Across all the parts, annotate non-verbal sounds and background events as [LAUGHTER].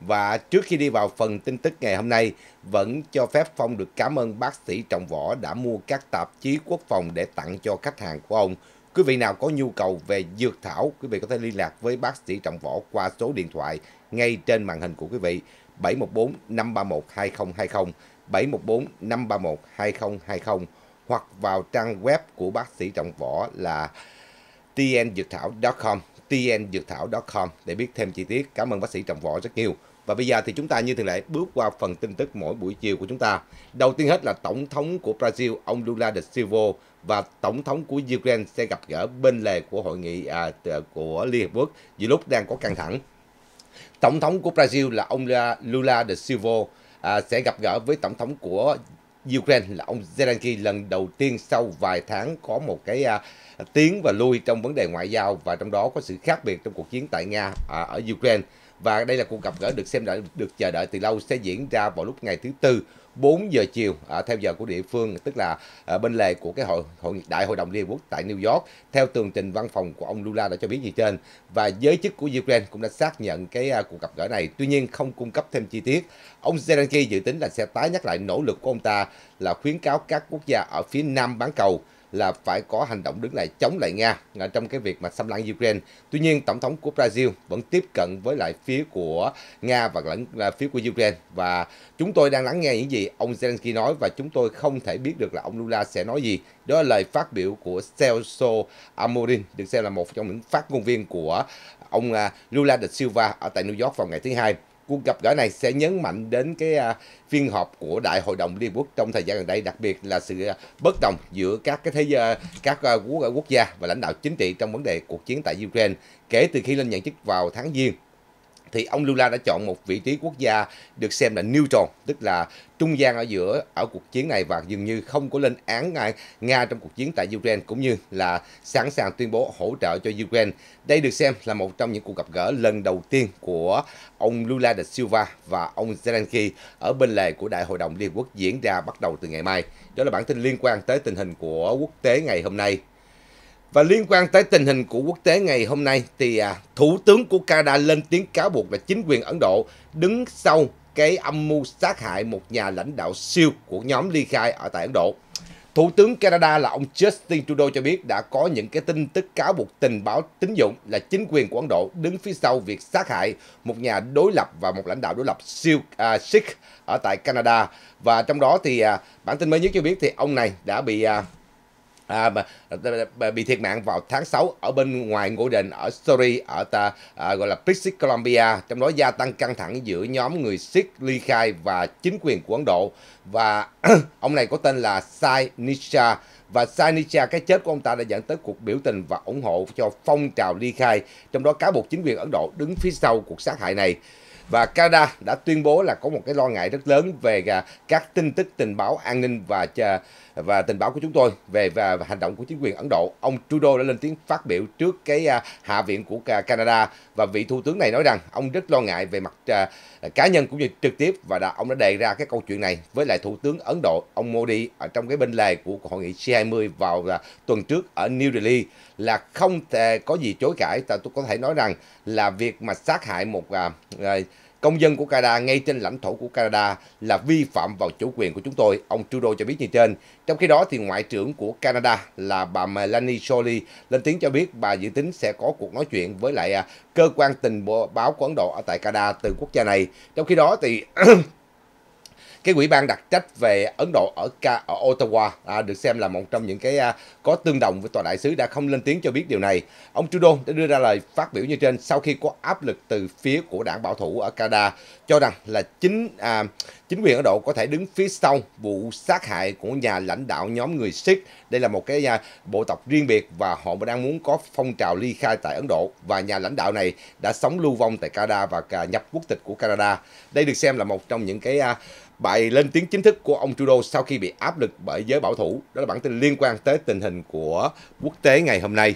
Và trước khi đi vào phần tin tức ngày hôm nay, vẫn cho phép Phong được cảm ơn bác sĩ Trọng Võ đã mua các tạp chí quốc phòng để tặng cho khách hàng của ông. Quý vị nào có nhu cầu về dược thảo, quý vị có thể liên lạc với bác sĩ Trọng Võ qua số điện thoại ngay trên màn hình của quý vị 714 531 2020, 714 531 2020 hoặc vào trang web của bác sĩ Trọng Võ là tnduoc thảo com tnduoc thảo com để biết thêm chi tiết. Cảm ơn bác sĩ Trọng Võ rất nhiều. Và bây giờ thì chúng ta như thường lệ bước qua phần tin tức mỗi buổi chiều của chúng ta. Đầu tiên hết là Tổng thống của Brazil, ông Lula da Silva và Tổng thống của Ukraine sẽ gặp gỡ bên lề của hội nghị à, của Liên hợp Quốc giữa lúc đang có căng thẳng. Tổng thống của Brazil là ông Lula da Silva à, sẽ gặp gỡ với Tổng thống của Ukraine là ông Zelensky lần đầu tiên sau vài tháng có một cái à, tiến và lui trong vấn đề ngoại giao và trong đó có sự khác biệt trong cuộc chiến tại Nga à, ở Ukraine. Và đây là cuộc gặp gỡ được xem đợi được chờ đợi từ lâu sẽ diễn ra vào lúc ngày thứ tư 4 giờ chiều à, theo giờ của địa phương tức là à, bên lề của cái hội, hội đại hội đồng liên hợp quốc tại New York theo tường trình văn phòng của ông Lula đã cho biết như trên và giới chức của Ukraine cũng đã xác nhận cái à, cuộc gặp gỡ này tuy nhiên không cung cấp thêm chi tiết ông Zelensky dự tính là sẽ tái nhắc lại nỗ lực của ông ta là khuyến cáo các quốc gia ở phía nam bán cầu là phải có hành động đứng lại chống lại Nga à, trong cái việc mà xâm lăng Ukraine. Tuy nhiên, Tổng thống của Brazil vẫn tiếp cận với lại phía của Nga và lẫn là phía của Ukraine. Và chúng tôi đang lắng nghe những gì ông Zelensky nói và chúng tôi không thể biết được là ông Lula sẽ nói gì. Đó là lời phát biểu của Celso Amorim, được xem là một trong những phát ngôn viên của ông à, Lula da Silva ở tại New York vào ngày thứ hai cuộc gặp gỡ này sẽ nhấn mạnh đến cái à, phiên họp của Đại hội đồng Liên Quốc trong thời gian gần đây, đặc biệt là sự à, bất đồng giữa các cái thế giới, các à, quốc, quốc gia và lãnh đạo chính trị trong vấn đề cuộc chiến tại Ukraine kể từ khi lên nhận chức vào tháng Giêng thì ông Lula đã chọn một vị trí quốc gia được xem là neutral, tức là trung gian ở giữa ở cuộc chiến này và dường như không có lên án Nga, Nga trong cuộc chiến tại Ukraine cũng như là sẵn sàng tuyên bố hỗ trợ cho Ukraine. Đây được xem là một trong những cuộc gặp gỡ lần đầu tiên của ông Lula da Silva và ông Zelensky ở bên lề của Đại hội đồng Liên Quốc diễn ra bắt đầu từ ngày mai. Đó là bản tin liên quan tới tình hình của quốc tế ngày hôm nay. Và liên quan tới tình hình của quốc tế ngày hôm nay thì à, Thủ tướng của Canada lên tiếng cáo buộc là chính quyền Ấn Độ đứng sau cái âm mưu sát hại một nhà lãnh đạo siêu của nhóm ly khai ở tại Ấn Độ. Thủ tướng Canada là ông Justin Trudeau cho biết đã có những cái tin tức cáo buộc tình báo tín dụng là chính quyền của Ấn Độ đứng phía sau việc sát hại một nhà đối lập và một lãnh đạo đối lập siêu à, Sikh ở tại Canada. Và trong đó thì à, bản tin mới nhất cho biết thì ông này đã bị à, à, bị thiệt mạng vào tháng 6 ở bên ngoài ngôi đền ở Surrey ở ta à, gọi là British Columbia trong đó gia tăng căng thẳng giữa nhóm người Sikh ly khai và chính quyền của Ấn Độ và [CLEARS THROAT] ông này có tên là Sai Nisha và Sanicha cái chết của ông ta đã dẫn tới cuộc biểu tình và ủng hộ cho phong trào ly khai trong đó cáo buộc chính quyền Ấn Độ đứng phía sau cuộc sát hại này và Canada đã tuyên bố là có một cái lo ngại rất lớn về à, các tin tức tình báo an ninh và và tình báo của chúng tôi về và, hành động của chính quyền Ấn Độ. Ông Trudeau đã lên tiếng phát biểu trước cái à, Hạ viện của Canada và vị thủ tướng này nói rằng ông rất lo ngại về mặt à, cá nhân cũng như trực tiếp và đã, ông đã đề ra cái câu chuyện này với lại thủ tướng Ấn Độ ông Modi ở trong cái bên lề của hội nghị C20 vào tuần trước ở New Delhi là không thể có gì chối cãi ta tôi có thể nói rằng là việc mà sát hại một à, à, công dân của Canada ngay trên lãnh thổ của Canada là vi phạm vào chủ quyền của chúng tôi, ông Trudeau cho biết như trên. Trong khi đó thì ngoại trưởng của Canada là bà Melanie Jolie lên tiếng cho biết bà dự tính sẽ có cuộc nói chuyện với lại à, cơ quan tình báo của Ấn Độ ở tại Canada từ quốc gia này. Trong khi đó thì [CLEARS THROAT] cái quỹ ban đặc trách về Ấn Độ ở ở Ottawa à, được xem là một trong những cái à, có tương đồng với tòa đại sứ đã không lên tiếng cho biết điều này. Ông Trudeau đã đưa ra lời phát biểu như trên sau khi có áp lực từ phía của đảng bảo thủ ở Canada cho rằng là chính à, chính quyền Ấn Độ có thể đứng phía sau vụ sát hại của nhà lãnh đạo nhóm người Sikh. Đây là một cái à, bộ tộc riêng biệt và họ đang muốn có phong trào ly khai tại Ấn Độ và nhà lãnh đạo này đã sống lưu vong tại Canada và nhập quốc tịch của Canada. Đây được xem là một trong những cái à, Bài lên tiếng chính thức của ông Trudeau sau khi bị áp lực bởi giới bảo thủ, đó là bản tin liên quan tới tình hình của quốc tế ngày hôm nay.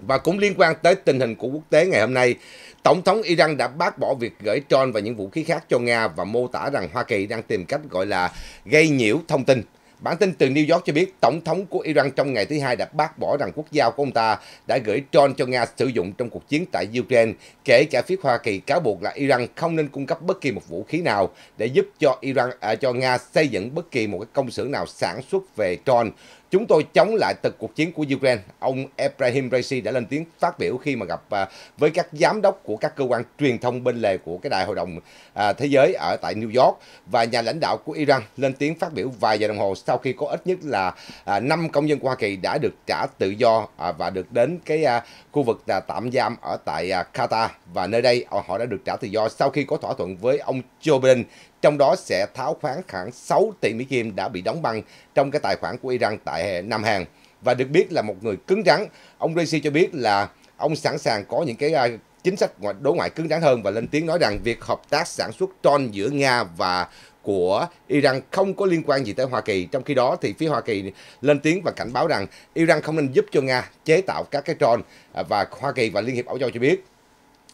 Và cũng liên quan tới tình hình của quốc tế ngày hôm nay, Tổng thống Iran đã bác bỏ việc gửi tròn và những vũ khí khác cho Nga và mô tả rằng Hoa Kỳ đang tìm cách gọi là gây nhiễu thông tin. Bản tin từ New York cho biết Tổng thống của Iran trong ngày thứ Hai đã bác bỏ rằng quốc gia của ông ta đã gửi drone cho Nga sử dụng trong cuộc chiến tại Ukraine, kể cả phía Hoa Kỳ cáo buộc là Iran không nên cung cấp bất kỳ một vũ khí nào để giúp cho Iran à, cho Nga xây dựng bất kỳ một cái công xưởng nào sản xuất về drone. Chúng tôi chống lại thực cuộc chiến của Ukraine. Ông Ebrahim Raisi đã lên tiếng phát biểu khi mà gặp à, với các giám đốc của các cơ quan truyền thông bên lề của cái Đại hội đồng à, Thế giới ở tại New York và nhà lãnh đạo của Iran lên tiếng phát biểu vài giờ đồng hồ sau khi có ít nhất là 5 à, công dân của Hoa Kỳ đã được trả tự do và được đến cái khu vực tạm giam ở tại Qatar và nơi đây họ đã được trả tự do sau khi có thỏa thuận với ông Joe Biden trong đó sẽ tháo khoáng khoảng 6 tỷ Mỹ Kim đã bị đóng băng trong cái tài khoản của Iran tại Nam Hàn. Và được biết là một người cứng rắn, ông Raisi cho biết là ông sẵn sàng có những cái à, chính sách đối ngoại cứng rắn hơn và lên tiếng nói rằng việc hợp tác sản xuất tròn giữa Nga và của Iran không có liên quan gì tới Hoa Kỳ. Trong khi đó thì phía Hoa Kỳ lên tiếng và cảnh báo rằng Iran không nên giúp cho Nga chế tạo các cái tròn à, và Hoa Kỳ và Liên hiệp Âu Châu cho biết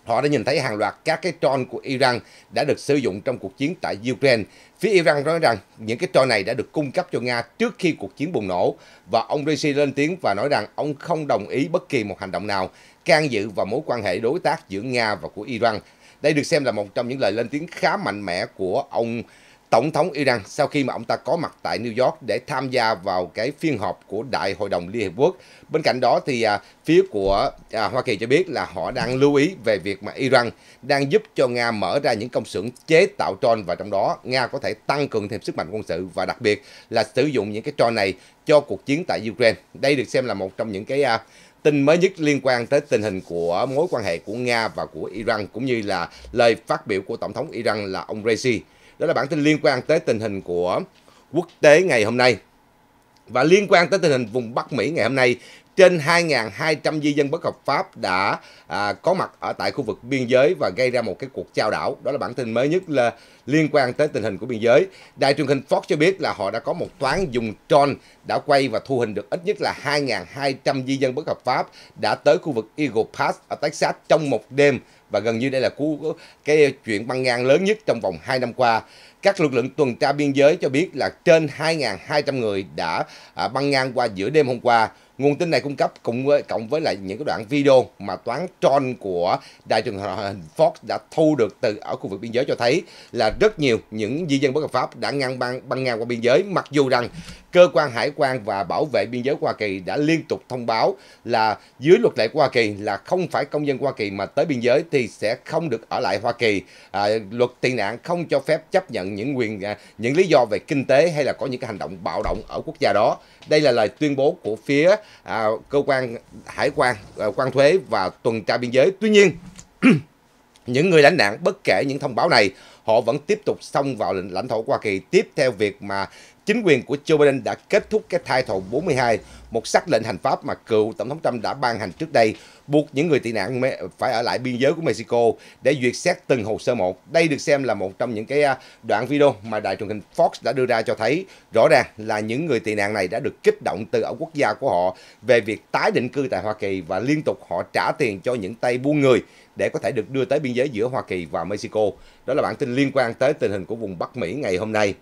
Họ đã nhìn thấy hàng loạt các cái tron của Iran đã được sử dụng trong cuộc chiến tại Ukraine. Phía Iran nói rằng những cái tron này đã được cung cấp cho Nga trước khi cuộc chiến bùng nổ và ông Rishi lên tiếng và nói rằng ông không đồng ý bất kỳ một hành động nào can dự vào mối quan hệ đối tác giữa Nga và của Iran. Đây được xem là một trong những lời lên tiếng khá mạnh mẽ của ông Tổng thống Iran sau khi mà ông ta có mặt tại New York để tham gia vào cái phiên họp của Đại hội đồng Liên Hiệp Quốc. Bên cạnh đó thì à, phía của à, Hoa Kỳ cho biết là họ đang lưu ý về việc mà Iran đang giúp cho Nga mở ra những công xưởng chế tạo tròn và trong đó Nga có thể tăng cường thêm sức mạnh quân sự và đặc biệt là sử dụng những cái tron này cho cuộc chiến tại Ukraine. Đây được xem là một trong những cái à, tin mới nhất liên quan tới tình hình của mối quan hệ của Nga và của Iran cũng như là lời phát biểu của Tổng thống Iran là ông Raisi. Đó là bản tin liên quan tới tình hình của quốc tế ngày hôm nay. Và liên quan tới tình hình vùng Bắc Mỹ ngày hôm nay, trên 2.200 di dân bất hợp pháp đã à, có mặt ở tại khu vực biên giới và gây ra một cái cuộc trao đảo. Đó là bản tin mới nhất là liên quan tới tình hình của biên giới. Đài truyền hình Fox cho biết là họ đã có một toán dùng drone đã quay và thu hình được ít nhất là 2.200 di dân bất hợp pháp đã tới khu vực Eagle Pass ở Texas trong một đêm và gần như đây là cú cái chuyện băng ngang lớn nhất trong vòng 2 năm qua. Các lực lượng tuần tra biên giới cho biết là trên 2.200 người đã à, băng ngang qua giữa đêm hôm qua. Nguồn tin này cung cấp cùng với cộng với lại những cái đoạn video mà toán tròn của đài truyền hình Fox đã thu được từ ở khu vực biên giới cho thấy là rất nhiều những di dân bất hợp pháp đã ngang băng băng ngang qua biên giới mặc dù rằng cơ quan hải quan và bảo vệ biên giới Hoa Kỳ đã liên tục thông báo là dưới luật lệ của Hoa Kỳ là không phải công dân Hoa Kỳ mà tới biên giới thì sẽ không được ở lại Hoa Kỳ. À, luật tị nạn không cho phép chấp nhận những quyền à, những lý do về kinh tế hay là có những cái hành động bạo động ở quốc gia đó. Đây là lời tuyên bố của phía à, cơ quan hải quan, à, quan thuế và tuần tra biên giới. Tuy nhiên, [CLEARS THROAT] những người lãnh nạn bất kể những thông báo này họ vẫn tiếp tục xông vào lãnh thổ Hoa Kỳ tiếp theo việc mà chính quyền của Joe Biden đã kết thúc cái Title 42, một sắc lệnh hành pháp mà cựu Tổng thống Trump đã ban hành trước đây, buộc những người tị nạn phải ở lại biên giới của Mexico để duyệt xét từng hồ sơ một. Đây được xem là một trong những cái à, đoạn video mà đài truyền hình Fox đã đưa ra cho thấy rõ ràng là những người tị nạn này đã được kích động từ ở quốc gia của họ về việc tái định cư tại Hoa Kỳ và liên tục họ trả tiền cho những tay buôn người để có thể được đưa tới biên giới giữa Hoa Kỳ và Mexico. Đó là bản tin liên quan tới tình hình của vùng Bắc Mỹ ngày hôm nay.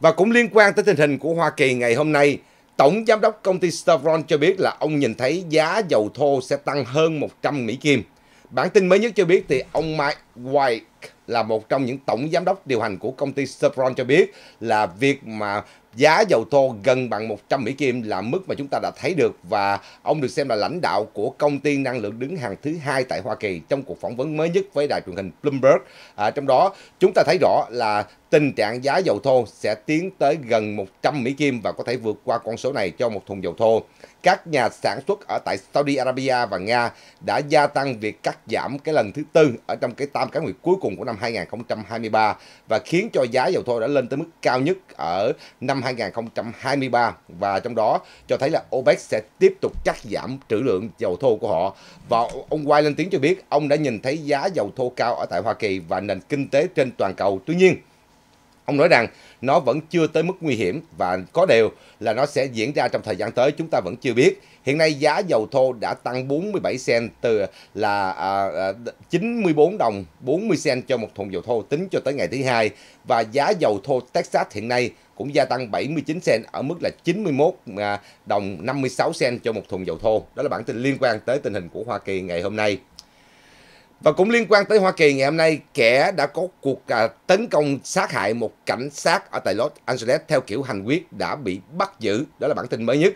Và cũng liên quan tới tình hình của Hoa Kỳ ngày hôm nay, Tổng Giám đốc công ty Chevron cho biết là ông nhìn thấy giá dầu thô sẽ tăng hơn 100 Mỹ Kim. Bản tin mới nhất cho biết thì ông Mike White là một trong những tổng giám đốc điều hành của công ty Chevron cho biết là việc mà giá dầu thô gần bằng 100 Mỹ Kim là mức mà chúng ta đã thấy được và ông được xem là lãnh đạo của công ty năng lượng đứng hàng thứ hai tại Hoa Kỳ trong cuộc phỏng vấn mới nhất với đài truyền hình Bloomberg. À, trong đó chúng ta thấy rõ là tình trạng giá dầu thô sẽ tiến tới gần 100 Mỹ Kim và có thể vượt qua con số này cho một thùng dầu thô các nhà sản xuất ở tại Saudi Arabia và Nga đã gia tăng việc cắt giảm cái lần thứ tư ở trong cái tam cá nguyệt cuối cùng của năm 2023 và khiến cho giá dầu thô đã lên tới mức cao nhất ở năm 2023 và trong đó cho thấy là OPEC sẽ tiếp tục cắt giảm trữ lượng dầu thô của họ và ông White lên tiếng cho biết ông đã nhìn thấy giá dầu thô cao ở tại Hoa Kỳ và nền kinh tế trên toàn cầu. Tuy nhiên, ông nói rằng nó vẫn chưa tới mức nguy hiểm và có điều là nó sẽ diễn ra trong thời gian tới chúng ta vẫn chưa biết. Hiện nay giá dầu thô đã tăng 47 sen từ là à, 94 à, đồng 40 sen cho một thùng dầu thô tính cho tới ngày thứ hai và giá dầu thô Texas hiện nay cũng gia tăng 79 sen ở mức là 91 à, đồng 56 sen cho một thùng dầu thô. Đó là bản tin liên quan tới tình hình của Hoa Kỳ ngày hôm nay. Và cũng liên quan tới Hoa Kỳ ngày hôm nay, kẻ đã có cuộc à, tấn công sát hại một cảnh sát ở tại Los Angeles theo kiểu hành quyết đã bị bắt giữ. Đó là bản tin mới nhất.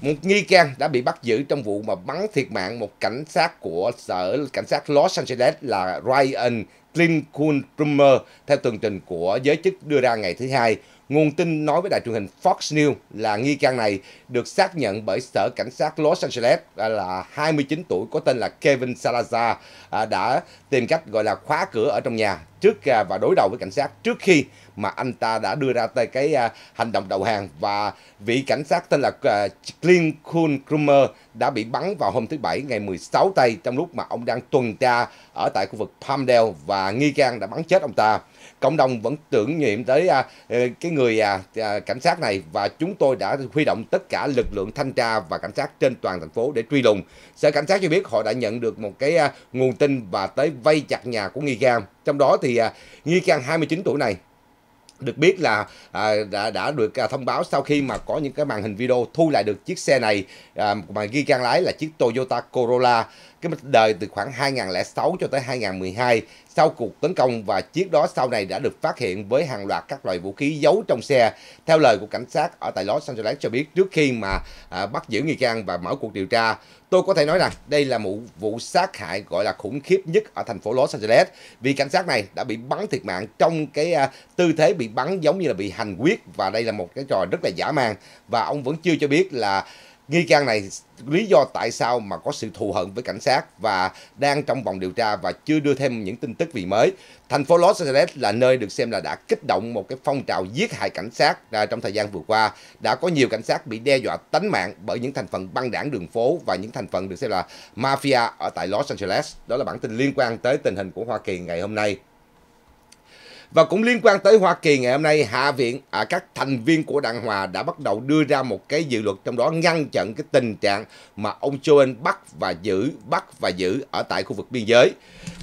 Một nghi can đã bị bắt giữ trong vụ mà bắn thiệt mạng một cảnh sát của sở cảnh sát Los Angeles là Ryan Lincoln Plummer theo tường trình của giới chức đưa ra ngày thứ hai. Nguồn tin nói với đài truyền hình Fox News là nghi can này được xác nhận bởi Sở Cảnh sát Los Angeles à, là 29 tuổi có tên là Kevin Salazar à, đã tìm cách gọi là khóa cửa ở trong nhà trước à, và đối đầu với cảnh sát trước khi mà anh ta đã đưa ra tới cái hành động đầu hàng và vị cảnh sát tên là Clint Kuhn Krumer đã bị bắn vào hôm thứ Bảy ngày 16 tây trong lúc mà ông đang tuần tra ở tại khu vực Palmdale và nghi can đã bắn chết ông ta cộng đồng vẫn tưởng nhiệm tới à, ờ, cái người à, à, cảnh sát này và chúng tôi đã huy động tất cả lực lượng thanh tra và cảnh sát trên toàn thành phố để truy lùng. Sở cảnh sát cho biết họ đã nhận được một cái à, nguồn tin và tới vây chặt nhà của nghi can. Trong đó thì à, nghi can 29 tuổi này được biết là à, đã đã được à, thông báo sau khi mà có những cái màn hình video thu lại được chiếc xe này à, mà ghi can lái là chiếc Toyota Corolla cái đời từ khoảng 2006 cho tới 2012 sau cuộc tấn công và chiếc đó sau này đã được phát hiện với hàng loạt các loại vũ khí giấu trong xe. Theo lời của cảnh sát ở tại Los Angeles cho biết trước khi mà à, bắt giữ nghi can và mở cuộc điều tra, tôi có thể nói rằng đây là một vụ sát hại gọi là khủng khiếp nhất ở thành phố Los Angeles vì cảnh sát này đã bị bắn thiệt mạng trong cái à, tư thế bị bắn giống như là bị hành quyết và đây là một cái trò rất là giả man và ông vẫn chưa cho biết là Nghi can này lý do tại sao mà có sự thù hận với cảnh sát và đang trong vòng điều tra và chưa đưa thêm những tin tức gì mới. Thành phố Los Angeles là nơi được xem là đã kích động một cái phong trào giết hại cảnh sát à, trong thời gian vừa qua. Đã có nhiều cảnh sát bị đe dọa tánh mạng bởi những thành phần băng đảng đường phố và những thành phần được xem là mafia ở tại Los Angeles. Đó là bản tin liên quan tới tình hình của Hoa Kỳ ngày hôm nay. Và cũng liên quan tới Hoa Kỳ ngày hôm nay, Hạ viện, à, các thành viên của Đảng Hòa đã bắt đầu đưa ra một cái dự luật trong đó ngăn chặn cái tình trạng mà ông Joe bắt và giữ, bắt và giữ ở tại khu vực biên giới.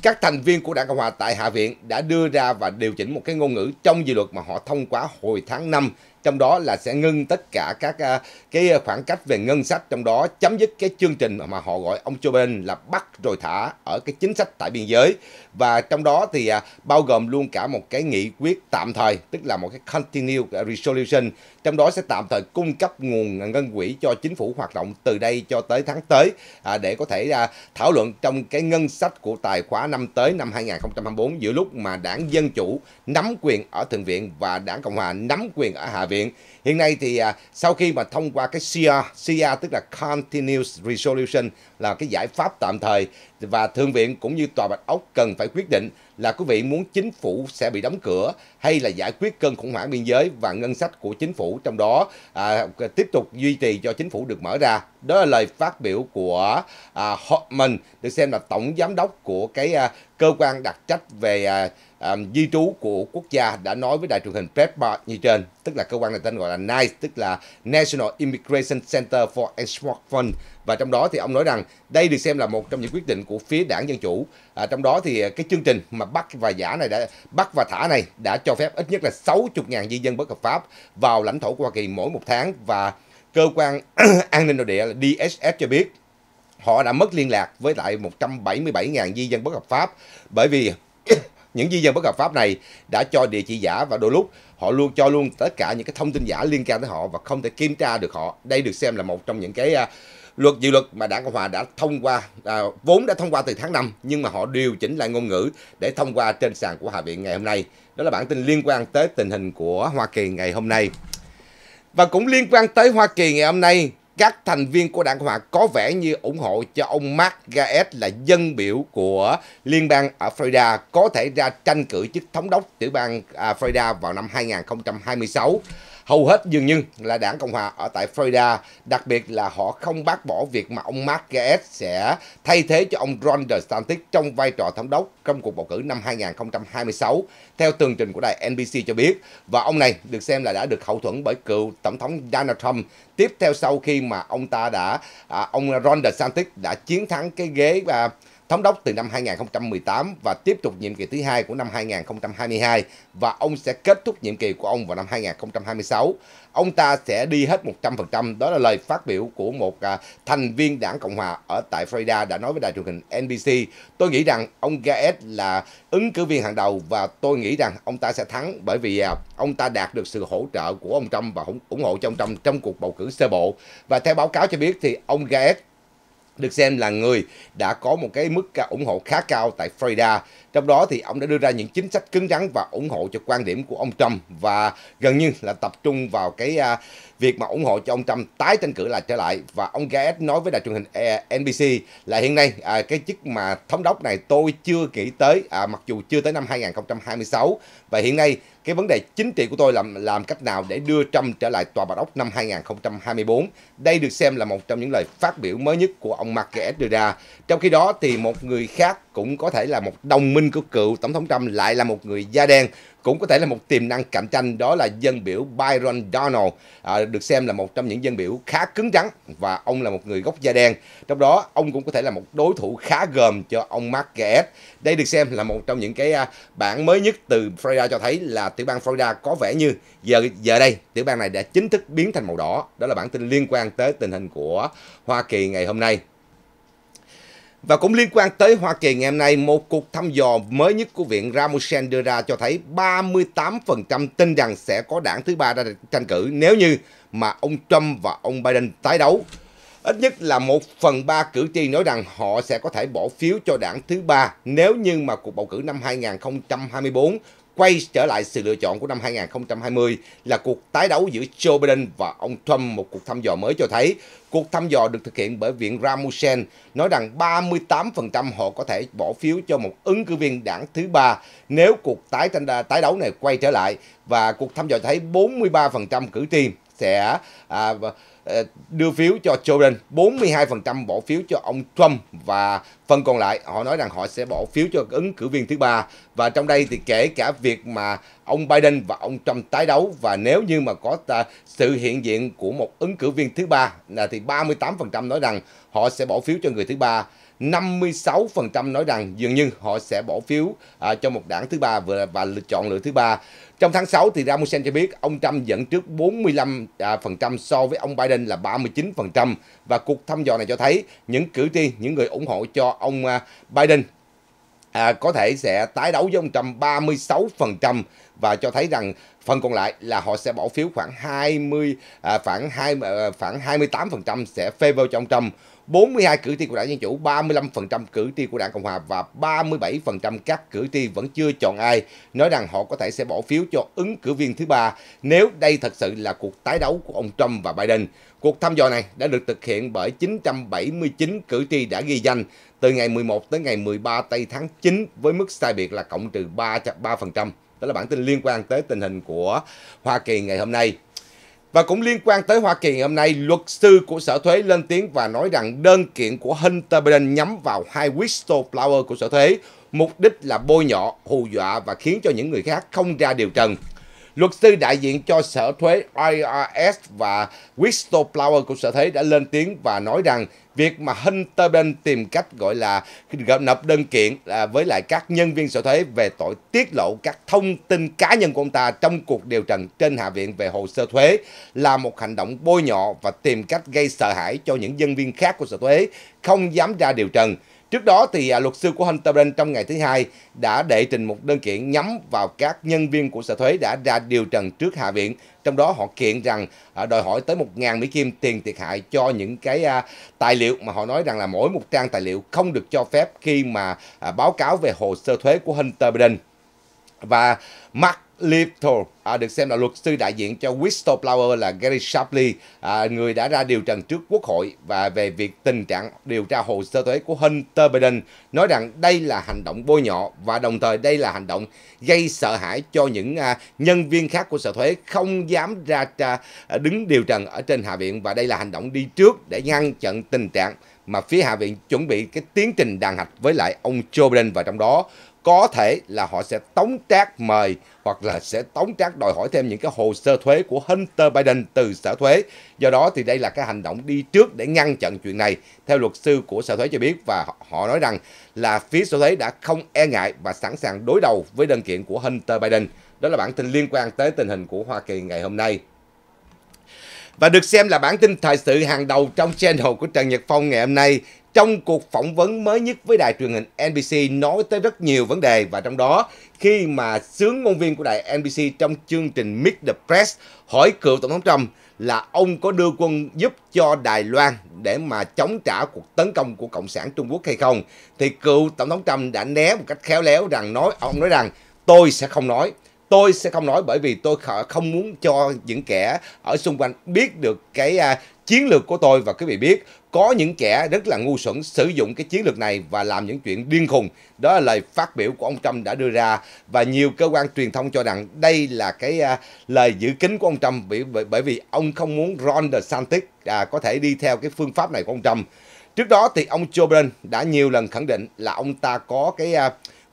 Các thành viên của Đảng Cộng Hòa tại Hạ viện đã đưa ra và điều chỉnh một cái ngôn ngữ trong dự luật mà họ thông qua hồi tháng 5 trong đó là sẽ ngưng tất cả các à, cái khoảng cách về ngân sách trong đó chấm dứt cái chương trình mà họ gọi ông Joe Biden là bắt rồi thả ở cái chính sách tại biên giới và trong đó thì à, bao gồm luôn cả một cái nghị quyết tạm thời tức là một cái continue resolution trong đó sẽ tạm thời cung cấp nguồn ngân quỹ cho chính phủ hoạt động từ đây cho tới tháng tới à, để có thể thảo luận trong cái ngân sách của tài khoá năm tới năm 2024 giữa lúc mà đảng Dân Chủ nắm quyền ở Thượng viện và đảng Cộng Hòa nắm quyền ở Hạ viện. Hiện nay thì à, sau khi mà thông qua cái CR, CR tức là Continuous Resolution là cái giải pháp tạm thời và Thượng viện cũng như Tòa Bạch Ốc cần phải quyết định là quý vị muốn chính phủ sẽ bị đóng cửa hay là giải quyết cơn khủng hoảng biên giới và ngân sách của chính phủ trong đó à, tiếp tục duy trì cho chính phủ được mở ra. Đó là lời phát biểu của à, Hoffman được xem là tổng giám đốc của cái à, cơ quan đặc trách về à, um, di trú của quốc gia đã nói với đài truyền hình PREPA như trên, tức là cơ quan này tên gọi là NICE, tức là National Immigration Center for Export Fund. Và trong đó thì ông nói rằng đây được xem là một trong những quyết định của phía đảng Dân Chủ. À, trong đó thì cái chương trình mà bắt và giả này đã bắt và thả này đã cho phép ít nhất là 60.000 di dân bất hợp pháp vào lãnh thổ của Hoa Kỳ mỗi một tháng và cơ quan [CLEARS THROAT] an ninh nội địa là DSS cho biết họ đã mất liên lạc với lại 177.000 di dân bất hợp pháp bởi vì những di dân bất hợp pháp này đã cho địa chỉ giả và đôi lúc họ luôn cho luôn tất cả những cái thông tin giả liên quan tới họ và không thể kiểm tra được họ. Đây được xem là một trong những cái à, luật dự luật mà Đảng Cộng hòa đã thông qua à, vốn đã thông qua từ tháng 5 nhưng mà họ điều chỉnh lại ngôn ngữ để thông qua trên sàn của Hạ viện ngày hôm nay. Đó là bản tin liên quan tới tình hình của Hoa Kỳ ngày hôm nay. Và cũng liên quan tới Hoa Kỳ ngày hôm nay các thành viên của đảng hòa có vẻ như ủng hộ cho ông Mark Gaetz là dân biểu của liên bang ở Florida có thể ra tranh cử chức thống đốc tiểu bang à, Florida vào năm 2026 hầu hết dường như là đảng Cộng Hòa ở tại Florida, đặc biệt là họ không bác bỏ việc mà ông Mark Gaetz sẽ thay thế cho ông Ron DeSantis trong vai trò thống đốc trong cuộc bầu cử năm 2026, theo tường trình của đài NBC cho biết. Và ông này được xem là đã được hậu thuẫn bởi cựu Tổng thống Donald Trump tiếp theo sau khi mà ông ta đã, à, ông Ron DeSantis đã chiến thắng cái ghế và thống đốc từ năm 2018 và tiếp tục nhiệm kỳ thứ hai của năm 2022 và ông sẽ kết thúc nhiệm kỳ của ông vào năm 2026. Ông ta sẽ đi hết 100%, đó là lời phát biểu của một à, thành viên đảng Cộng hòa ở tại Florida đã nói với đài truyền hình NBC. Tôi nghĩ rằng ông Gaetz là ứng cử viên hàng đầu và tôi nghĩ rằng ông ta sẽ thắng bởi vì à, ông ta đạt được sự hỗ trợ của ông Trump và ủng hộ cho ông Trump trong cuộc bầu cử sơ bộ. Và theo báo cáo cho biết thì ông Gaetz được xem là người đã có một cái mức ủng hộ khá cao tại Florida trong đó thì ông đã đưa ra những chính sách cứng rắn và ủng hộ cho quan điểm của ông Trump và gần như là tập trung vào cái uh, việc mà ủng hộ cho ông Trump tái tranh cử lại trở lại và ông Gates nói với đài truyền hình à, NBC là hiện nay à, cái chức mà thống đốc này tôi chưa nghĩ tới à, mặc dù chưa tới năm 2026 và hiện nay cái vấn đề chính trị của tôi làm làm cách nào để đưa Trump trở lại tòa bạch ốc năm 2024 đây được xem là một trong những lời phát biểu mới nhất của ông Mark Gates đưa ra trong khi đó thì một người khác cũng có thể là một đồng minh minh của cựu Tổng thống Trump lại là một người da đen, cũng có thể là một tiềm năng cạnh tranh đó là dân biểu Byron Donald, à, được xem là một trong những dân biểu khá cứng rắn và ông là một người gốc da đen. Trong đó, ông cũng có thể là một đối thủ khá gờm cho ông Mark Gaetz. Đây được xem là một trong những cái à, bản mới nhất từ Florida cho thấy là tiểu bang Florida có vẻ như giờ giờ đây tiểu bang này đã chính thức biến thành màu đỏ. Đó là bản tin liên quan tới tình hình của Hoa Kỳ ngày hôm nay. Và cũng liên quan tới Hoa Kỳ ngày hôm nay, một cuộc thăm dò mới nhất của Viện Ramusen đưa ra cho thấy 38% tin rằng sẽ có đảng thứ ba ra tranh cử nếu như mà ông Trump và ông Biden tái đấu. Ít nhất là một phần ba cử tri nói rằng họ sẽ có thể bỏ phiếu cho đảng thứ ba nếu như mà cuộc bầu cử năm 2024 quay trở lại sự lựa chọn của năm 2020 là cuộc tái đấu giữa Joe Biden và ông Trump, một cuộc thăm dò mới cho thấy. Cuộc thăm dò được thực hiện bởi Viện Ramusen nói rằng 38% họ có thể bỏ phiếu cho một ứng cử viên đảng thứ ba nếu cuộc tái tranh tái đấu này quay trở lại và cuộc thăm dò thấy 43% cử tri sẽ à, Ờ, đưa phiếu cho Jordan, 42% bỏ phiếu cho ông Trump và phần còn lại họ nói rằng họ sẽ bỏ phiếu cho ứng cử viên thứ ba và trong đây thì kể cả việc mà ông Biden và ông Trump tái đấu và nếu như mà có sự hiện diện của một ứng cử viên thứ ba là thì 38% nói rằng họ sẽ bỏ phiếu cho người thứ ba. 56% nói rằng dường như họ sẽ bỏ phiếu à, cho một đảng thứ ba và, và chọn lựa thứ ba. Trong tháng 6 thì Ramusen cho biết ông Trump dẫn trước 45% à, phần trăm so với ông Biden là 39% và cuộc thăm dò này cho thấy những cử tri, những người ủng hộ cho ông à, Biden à, có thể sẽ tái đấu với ông Trump 36% và cho thấy rằng phần còn lại là họ sẽ bỏ phiếu khoảng 20 à, khoảng 2 à, khoảng 28% sẽ favor cho ông Trump. 42 cử tri của đảng Dân Chủ, 35% cử tri của đảng Cộng Hòa và 37% các cử tri vẫn chưa chọn ai, nói rằng họ có thể sẽ bỏ phiếu cho ứng cử viên thứ ba nếu đây thật sự là cuộc tái đấu của ông Trump và Biden. Cuộc thăm dò này đã được thực hiện bởi 979 cử tri đã ghi danh từ ngày 11 tới ngày 13 tây tháng 9 với mức sai biệt là cộng trừ 3%. Đó là bản tin liên quan tới tình hình của Hoa Kỳ ngày hôm nay. Và cũng liên quan tới Hoa Kỳ hôm nay, luật sư của Sở Thuế lên tiếng và nói rằng đơn kiện của Hunter Biden nhắm vào hai whistleblower của Sở Thuế, mục đích là bôi nhọ, hù dọa và khiến cho những người khác không ra điều trần. Luật sư đại diện cho sở thuế IRS và whistleblower của sở thuế đã lên tiếng và nói rằng việc mà Hunter Hunterden tìm cách gọi là nộp đơn kiện à, với lại các nhân viên sở thuế về tội tiết lộ các thông tin cá nhân của ông ta trong cuộc điều trần trên Hạ viện về hồ sơ thuế là một hành động bôi nhọ và tìm cách gây sợ hãi cho những nhân viên khác của sở thuế không dám ra điều trần. Trước đó thì à, luật sư của Hunter Biden trong ngày thứ hai đã đệ trình một đơn kiện nhắm vào các nhân viên của sở thuế đã ra điều trần trước Hạ viện. Trong đó họ kiện rằng à, đòi hỏi tới 1.000 Mỹ Kim tiền thiệt hại cho những cái à, tài liệu mà họ nói rằng là mỗi một trang tài liệu không được cho phép khi mà báo cáo về hồ sơ thuế của Hunter Biden. Và Mark Liv à, được xem là luật sư đại diện cho whistleblower là Gary Shapley, à, người đã ra điều trần trước Quốc hội và về việc tình trạng điều tra hồ sơ thuế của Hunter Biden, nói rằng đây là hành động bôi nhọ và đồng thời đây là hành động gây sợ hãi cho những à, nhân viên khác của sở thuế không dám ra tra, à, đứng điều trần ở trên Hạ viện và đây là hành động đi trước để ngăn chặn tình trạng mà phía Hạ viện chuẩn bị cái tiến trình đàn hạch với lại ông Joe Biden và trong đó có thể là họ sẽ tống trác mời hoặc là sẽ tống trác đòi hỏi thêm những cái hồ sơ thuế của Hunter Biden từ sở thuế. Do đó thì đây là cái hành động đi trước để ngăn chặn chuyện này. Theo luật sư của sở thuế cho biết và họ nói rằng là phía sở thuế đã không e ngại và sẵn sàng đối đầu với đơn kiện của Hunter Biden. Đó là bản tin liên quan tới tình hình của Hoa Kỳ ngày hôm nay. Và được xem là bản tin thời sự hàng đầu trong channel của Trần Nhật Phong ngày hôm nay trong cuộc phỏng vấn mới nhất với đài truyền hình NBC nói tới rất nhiều vấn đề và trong đó khi mà sướng ngôn viên của đài NBC trong chương trình Meet the Press hỏi cựu Tổng thống Trump là ông có đưa quân giúp cho Đài Loan để mà chống trả cuộc tấn công của Cộng sản Trung Quốc hay không thì cựu Tổng thống Trump đã né một cách khéo léo rằng nói ông nói rằng tôi sẽ không nói tôi sẽ không nói bởi vì tôi không muốn cho những kẻ ở xung quanh biết được cái à, chiến lược của tôi và quý vị biết có những kẻ rất là ngu xuẩn sử dụng cái chiến lược này và làm những chuyện điên khùng. Đó là lời phát biểu của ông Trump đã đưa ra và nhiều cơ quan truyền thông cho rằng đây là cái à, lời giữ kín của ông Trump bởi, bởi vì ông không muốn Ron DeSantis à, có thể đi theo cái phương pháp này của ông Trump. Trước đó thì ông Joe Biden đã nhiều lần khẳng định là ông ta có cái à,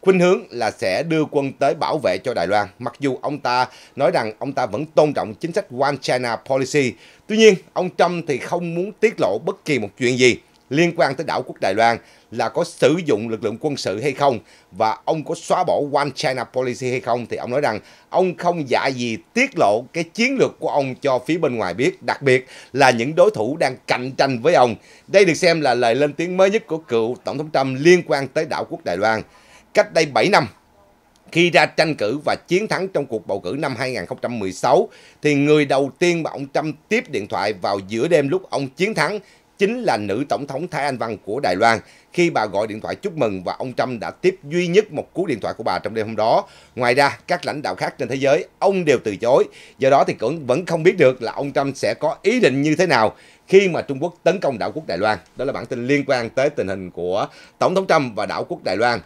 khuynh hướng là sẽ đưa quân tới bảo vệ cho Đài Loan, mặc dù ông ta nói rằng ông ta vẫn tôn trọng chính sách One China Policy. Tuy nhiên, ông Trump thì không muốn tiết lộ bất kỳ một chuyện gì liên quan tới đảo quốc Đài Loan là có sử dụng lực lượng quân sự hay không và ông có xóa bỏ One China Policy hay không thì ông nói rằng ông không dạ gì tiết lộ cái chiến lược của ông cho phía bên ngoài biết, đặc biệt là những đối thủ đang cạnh tranh với ông. Đây được xem là lời lên tiếng mới nhất của cựu Tổng thống Trump liên quan tới đảo quốc Đài Loan cách đây 7 năm khi ra tranh cử và chiến thắng trong cuộc bầu cử năm 2016 thì người đầu tiên mà ông Trump tiếp điện thoại vào giữa đêm lúc ông chiến thắng chính là nữ tổng thống Thái Anh Văn của Đài Loan khi bà gọi điện thoại chúc mừng và ông Trump đã tiếp duy nhất một cú điện thoại của bà trong đêm hôm đó. Ngoài ra, các lãnh đạo khác trên thế giới, ông đều từ chối. Do đó thì cũng vẫn không biết được là ông Trump sẽ có ý định như thế nào khi mà Trung Quốc tấn công đảo quốc Đài Loan. Đó là bản tin liên quan tới tình hình của Tổng thống Trump và đảo quốc Đài Loan.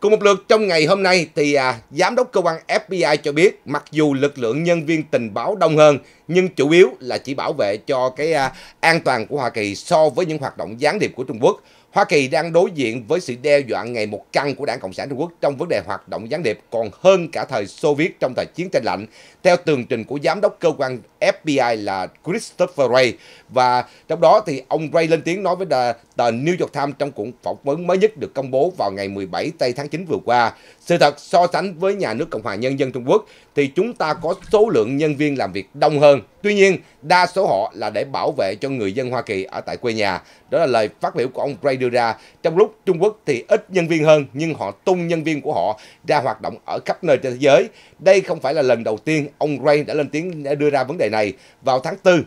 Cùng một lượt trong ngày hôm nay thì à, giám đốc cơ quan FBI cho biết mặc dù lực lượng nhân viên tình báo đông hơn nhưng chủ yếu là chỉ bảo vệ cho cái à, an toàn của Hoa Kỳ so với những hoạt động gián điệp của Trung Quốc. Hoa Kỳ đang đối diện với sự đe dọa ngày một căng của Đảng Cộng sản Trung Quốc trong vấn đề hoạt động gián điệp còn hơn cả thời Xô Viết trong thời chiến tranh lạnh theo tường trình của giám đốc cơ quan FBI là Christopher Ray Và trong đó thì ông Ray lên tiếng nói với tờ, New York Times trong cuộc phỏng vấn mới nhất được công bố vào ngày 17 tây tháng 9 vừa qua. Sự thật so sánh với nhà nước Cộng hòa Nhân dân Trung Quốc thì chúng ta có số lượng nhân viên làm việc đông hơn. Tuy nhiên, đa số họ là để bảo vệ cho người dân Hoa Kỳ ở tại quê nhà. Đó là lời phát biểu của ông Ray đưa ra. Trong lúc Trung Quốc thì ít nhân viên hơn nhưng họ tung nhân viên của họ ra hoạt động ở khắp nơi trên thế giới. Đây không phải là lần đầu tiên ông Ray đã lên tiếng đã đưa ra vấn đề này vào tháng 4.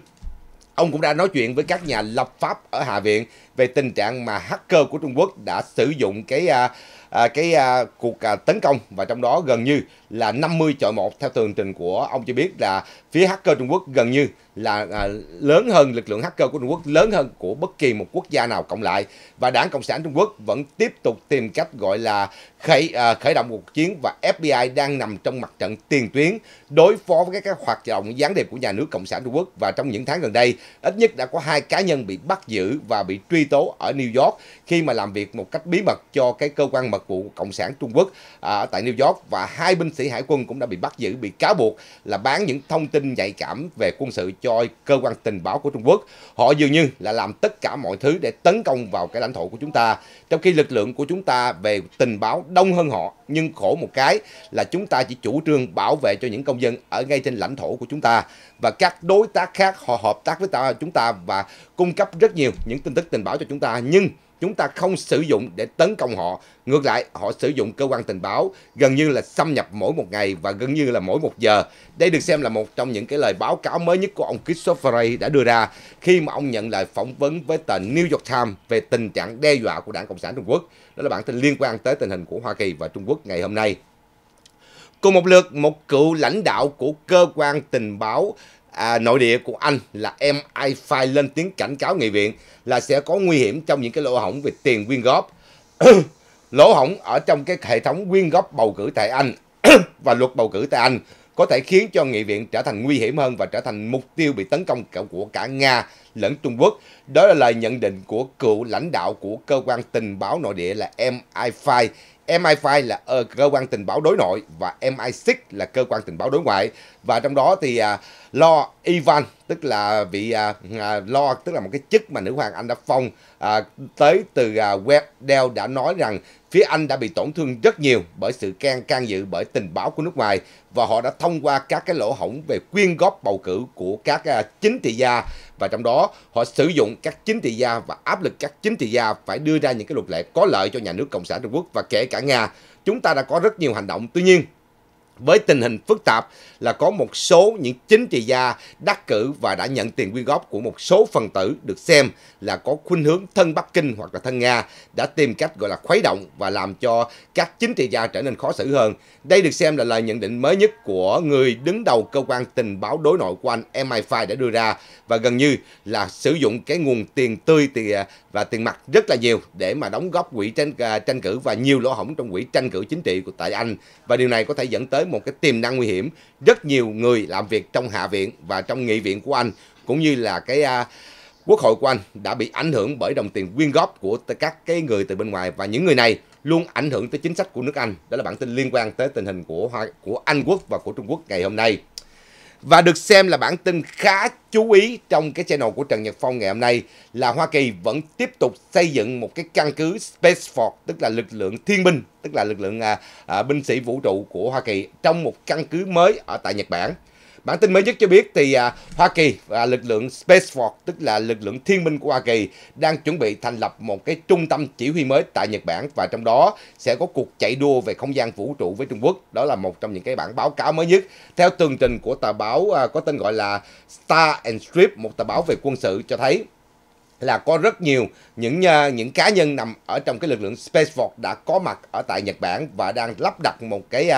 Ông cũng đã nói chuyện với các nhà lập pháp ở Hạ viện về tình trạng mà hacker của Trung Quốc đã sử dụng cái à, à, cái à, cuộc à, tấn công và trong đó gần như là 50 chọi một theo tường trình của ông cho biết là phía hacker Trung Quốc gần như là à, lớn hơn lực lượng hacker của Trung Quốc, lớn hơn của bất kỳ một quốc gia nào cộng lại. Và Đảng Cộng sản Trung Quốc vẫn tiếp tục tìm cách gọi là khởi, à, khởi động cuộc chiến và FBI đang nằm trong mặt trận tiền tuyến đối phó với các hoạt động gián điệp của nhà nước Cộng sản Trung Quốc. Và trong những tháng gần đây, ít nhất đã có hai cá nhân bị bắt giữ và bị truy tố ở New York khi mà làm việc một cách bí mật cho cái cơ quan mật vụ Cộng sản Trung Quốc à, tại New York và hai binh sĩ hải quân cũng đã bị bắt giữ bị cáo buộc là bán những thông tin nhạy cảm về quân sự cho cơ quan tình báo của Trung Quốc. Họ dường như là làm tất cả mọi thứ để tấn công vào cái lãnh thổ của chúng ta, trong khi lực lượng của chúng ta về tình báo đông hơn họ. Nhưng khổ một cái là chúng ta chỉ chủ trương bảo vệ cho những công dân ở ngay trên lãnh thổ của chúng ta và các đối tác khác họ hợp tác với ta, chúng ta và cung cấp rất nhiều những tin tức tình báo cho chúng ta nhưng chúng ta không sử dụng để tấn công họ. Ngược lại, họ sử dụng cơ quan tình báo gần như là xâm nhập mỗi một ngày và gần như là mỗi một giờ. Đây được xem là một trong những cái lời báo cáo mới nhất của ông Christopher Ray đã đưa ra khi mà ông nhận lời phỏng vấn với tờ New York Times về tình trạng đe dọa của Đảng Cộng sản Trung Quốc. Đó là bản tin liên quan tới tình hình của Hoa Kỳ và Trung Quốc ngày hôm nay. Cùng một lượt, một cựu lãnh đạo của cơ quan tình báo à, nội địa của Anh là MI5 lên tiếng cảnh cáo nghị viện là sẽ có nguy hiểm trong những cái lỗ hổng về tiền quyên góp. [COUGHS] lỗ hổng ở trong cái hệ thống quyên góp bầu cử tại Anh [COUGHS] và luật bầu cử tại Anh có thể khiến cho nghị viện trở thành nguy hiểm hơn và trở thành mục tiêu bị tấn công của cả Nga lẫn Trung Quốc. Đó là lời nhận định của cựu lãnh đạo của cơ quan tình báo nội địa là MI5. MI5 là ờ, cơ quan tình báo đối nội và MI6 là cơ quan tình báo đối ngoại. Và trong đó thì uh, Lo Ivan tức là vị à, à, lo tức là một cái chức mà nữ hoàng Anh đã phong à, tới từ à, web đã nói rằng phía Anh đã bị tổn thương rất nhiều bởi sự can can dự bởi tình báo của nước ngoài và họ đã thông qua các cái lỗ hổng về quyên góp bầu cử của các à, chính trị gia và trong đó họ sử dụng các chính trị gia và áp lực các chính trị gia phải đưa ra những cái luật lệ có lợi cho nhà nước cộng sản Trung Quốc và kể cả Nga chúng ta đã có rất nhiều hành động tuy nhiên với tình hình phức tạp là có một số những chính trị gia đắc cử và đã nhận tiền quyên góp của một số phần tử được xem là có khuynh hướng thân Bắc Kinh hoặc là thân Nga đã tìm cách gọi là khuấy động và làm cho các chính trị gia trở nên khó xử hơn. Đây được xem là lời nhận định mới nhất của người đứng đầu cơ quan tình báo đối nội của anh MI5 đã đưa ra và gần như là sử dụng cái nguồn tiền tươi thì à, và tiền mặt rất là nhiều để mà đóng góp quỹ tranh à, tranh cử và nhiều lỗ hổng trong quỹ tranh cử chính trị của tại Anh và điều này có thể dẫn tới một cái tiềm năng nguy hiểm. Rất nhiều người làm việc trong Hạ viện và trong nghị viện của Anh cũng như là cái uh, quốc hội của Anh đã bị ảnh hưởng bởi đồng tiền quyên góp của các cái người từ bên ngoài và những người này luôn ảnh hưởng tới chính sách của nước Anh. Đó là bản tin liên quan tới tình hình của của Anh quốc và của Trung Quốc ngày hôm nay và được xem là bản tin khá chú ý trong cái channel của Trần Nhật Phong ngày hôm nay là Hoa Kỳ vẫn tiếp tục xây dựng một cái căn cứ Space Force tức là lực lượng thiên binh tức là lực lượng à, à, binh sĩ vũ trụ của Hoa Kỳ trong một căn cứ mới ở tại Nhật Bản. Bản tin mới nhất cho biết thì à, Hoa Kỳ và lực lượng Space Force, tức là lực lượng thiên minh của Hoa Kỳ, đang chuẩn bị thành lập một cái trung tâm chỉ huy mới tại Nhật Bản và trong đó sẽ có cuộc chạy đua về không gian vũ trụ với Trung Quốc. Đó là một trong những cái bản báo cáo mới nhất. Theo tường trình của tờ báo à, có tên gọi là Star and Strip, một tờ báo về quân sự cho thấy là có rất nhiều những à, những cá nhân nằm ở trong cái lực lượng Space Force đã có mặt ở tại Nhật Bản và đang lắp đặt một cái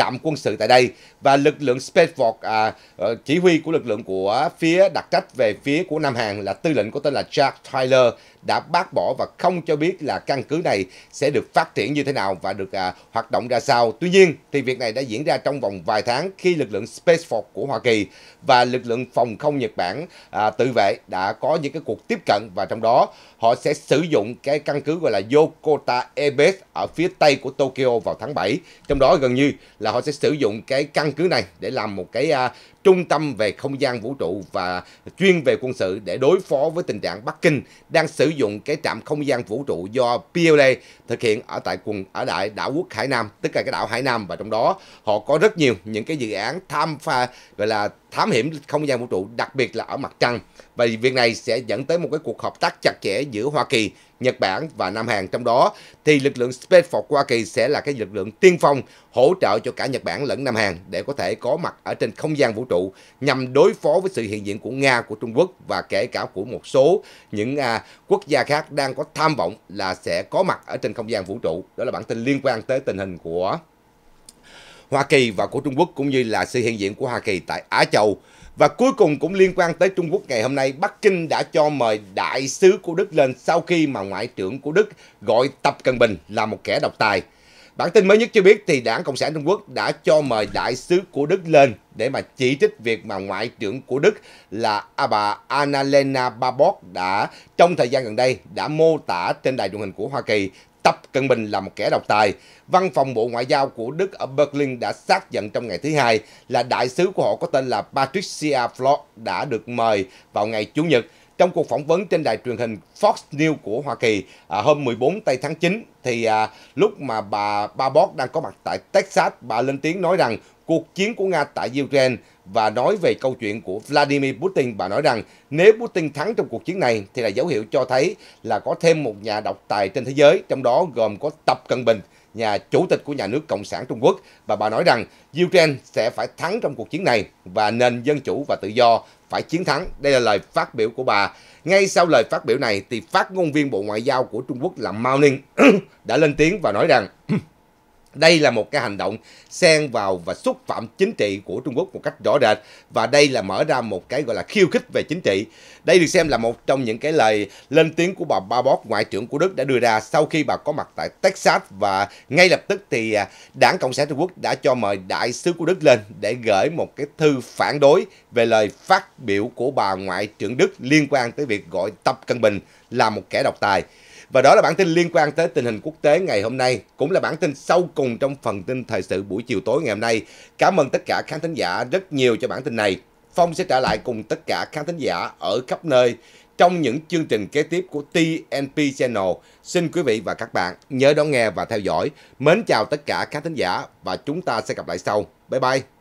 trạm quân sự tại đây và lực lượng Space Force à, ờ, chỉ huy của lực lượng của phía đặc trách về phía của Nam Hàn là tư lệnh có tên là Jack Tyler đã bác bỏ và không cho biết là căn cứ này sẽ được phát triển như thế nào và được à, hoạt động ra sao. Tuy nhiên thì việc này đã diễn ra trong vòng vài tháng khi lực lượng Space Force của Hoa Kỳ và lực lượng phòng không Nhật Bản à, tự vệ đã có những cái cuộc tiếp cận và trong đó họ sẽ sử dụng cái căn cứ gọi là Yokota Air Base ở phía tây của Tokyo vào tháng 7. Trong đó gần như là là họ sẽ sử dụng cái căn cứ này để làm một cái à, trung tâm về không gian vũ trụ và chuyên về quân sự để đối phó với tình trạng Bắc Kinh đang sử dụng cái trạm không gian vũ trụ do PLA thực hiện ở tại quần ở đại đảo quốc Hải Nam, tức là cái đảo Hải Nam và trong đó họ có rất nhiều những cái dự án tham pha gọi là thám hiểm không gian vũ trụ, đặc biệt là ở mặt trăng. Và việc này sẽ dẫn tới một cái cuộc hợp tác chặt chẽ giữa Hoa Kỳ, Nhật Bản và Nam Hàn. Trong đó thì lực lượng Space Force Hoa Kỳ sẽ là cái lực lượng tiên phong hỗ trợ cho cả Nhật Bản lẫn Nam Hàn để có thể có mặt ở trên không gian vũ trụ nhằm đối phó với sự hiện diện của Nga, của Trung Quốc và kể cả của một số những à, quốc gia khác đang có tham vọng là sẽ có mặt ở trên không gian vũ trụ. Đó là bản tin liên quan tới tình hình của Hoa Kỳ và của Trung Quốc cũng như là sự hiện diện của Hoa Kỳ tại Á Châu. Và cuối cùng cũng liên quan tới Trung Quốc ngày hôm nay, Bắc Kinh đã cho mời đại sứ của Đức lên sau khi mà ngoại trưởng của Đức gọi Tập Cận Bình là một kẻ độc tài. Bản tin mới nhất cho biết thì đảng Cộng sản Trung Quốc đã cho mời đại sứ của Đức lên để mà chỉ trích việc mà Ngoại trưởng của Đức là bà Annalena Baerbock đã trong thời gian gần đây đã mô tả trên đài truyền hình của Hoa Kỳ Tập Cận Bình là một kẻ độc tài. Văn phòng Bộ Ngoại giao của Đức ở Berlin đã xác nhận trong ngày thứ hai là đại sứ của họ có tên là Patricia Flock đã được mời vào ngày Chủ nhật trong cuộc phỏng vấn trên đài truyền hình Fox News của Hoa Kỳ à, hôm 14 tây tháng 9 thì à, lúc mà bà Babot đang có mặt tại Texas, bà lên tiếng nói rằng cuộc chiến của Nga tại Ukraine và nói về câu chuyện của Vladimir Putin. Bà nói rằng nếu Putin thắng trong cuộc chiến này thì là dấu hiệu cho thấy là có thêm một nhà độc tài trên thế giới, trong đó gồm có Tập Cận Bình, nhà chủ tịch của nhà nước Cộng sản Trung Quốc. Và bà nói rằng Ukraine sẽ phải thắng trong cuộc chiến này và nền dân chủ và tự do phải chiến thắng. Đây là lời phát biểu của bà. Ngay sau lời phát biểu này thì phát ngôn viên Bộ Ngoại giao của Trung Quốc là Mao Ninh [CLEARS THROAT] đã lên tiếng và nói rằng [CLEARS THROAT] đây là một cái hành động xen vào và xúc phạm chính trị của Trung Quốc một cách rõ rệt và đây là mở ra một cái gọi là khiêu khích về chính trị. Đây được xem là một trong những cái lời lên tiếng của bà Baerbock, ngoại trưởng của Đức đã đưa ra sau khi bà có mặt tại Texas và ngay lập tức thì à, Đảng Cộng sản Trung Quốc đã cho mời đại sứ của Đức lên để gửi một cái thư phản đối về lời phát biểu của bà ngoại trưởng Đức liên quan tới việc gọi Tập cân Bình là một kẻ độc tài. Và đó là bản tin liên quan tới tình hình quốc tế ngày hôm nay, cũng là bản tin sau cùng trong phần tin thời sự buổi chiều tối ngày hôm nay. Cảm ơn tất cả khán thính giả rất nhiều cho bản tin này. Phong sẽ trả lại cùng tất cả khán thính giả ở khắp nơi trong những chương trình kế tiếp của TNP Channel. Xin quý vị và các bạn nhớ đón nghe và theo dõi. Mến chào tất cả khán thính giả và chúng ta sẽ gặp lại sau. Bye bye!